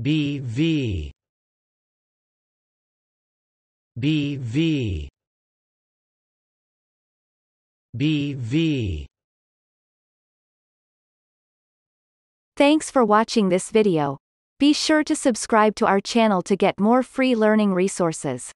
B V B V B V. Thanks for watching this video. Be sure to subscribe to our channel to get more free learning resources.